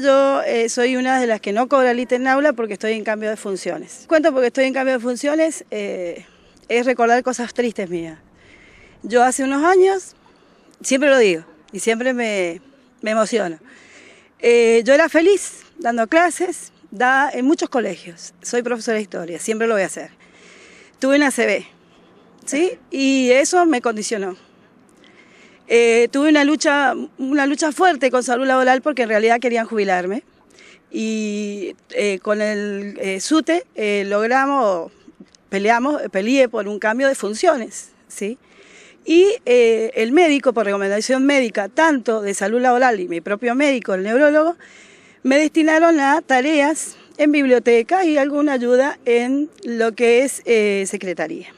yo eh, soy una de las que no cobra ITE en aula porque estoy en cambio de funciones. Cuento porque estoy en cambio de funciones eh, es recordar cosas tristes mías. Yo hace unos años, siempre lo digo y siempre me, emociono, eh, yo era feliz dando clases en muchos colegios. Soy profesora de historia, siempre lo voy a hacer. Tuve una CB, ¿sí? Y eso me condicionó. Eh, tuve una lucha, fuerte con salud laboral porque en realidad querían jubilarme. Y eh, con el eh, SUTE logramos, peleamos, peleé por un cambio de funciones, Y el médico, por recomendación médica, tanto de salud laboral y mi propio médico, el neurólogo, me destinaron a tareas en biblioteca y alguna ayuda en lo que es secretaría.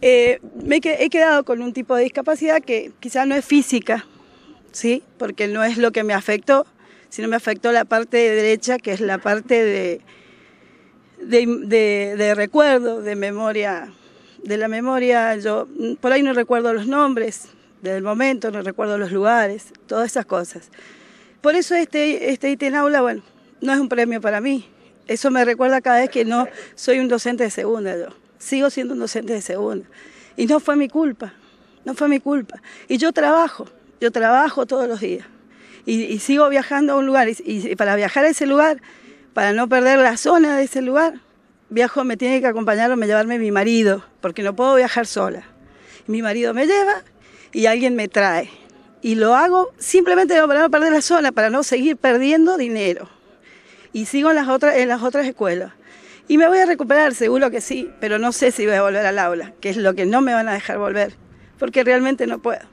Eh, me he quedado con un tipo de discapacidad que quizá no es física, ¿sí? Porque no es lo que me afectó, sino me afectó la parte derecha, que es la parte de, recuerdo, de memoria. De la memoria, yo mm, por ahí no recuerdo los nombres del momento, no recuerdo los lugares, todas esas cosas. Por eso este, este en aula, bueno, no es un premio para mí. Eso me recuerda cada vez que no soy un docente de segunda yo sigo siendo docente de segunda. Y no fue mi culpa, no fue mi culpa. Y yo trabajo, yo trabajo todos los días. Y, sigo viajando a un lugar. Y, para viajar a ese lugar, para no perder la zona de ese lugar, viajo, me tiene que acompañar o me llevarme mi marido, porque no puedo viajar sola. Mi marido me lleva y alguien me trae. Y lo hago simplemente para no perder la zona, para no seguir perdiendo dinero. Y sigo en las otras, en las otras escuelas. Y me voy a recuperar, seguro que sí, pero no sé si voy a volver al aula, que es lo que no me van a dejar volver, porque realmente no puedo.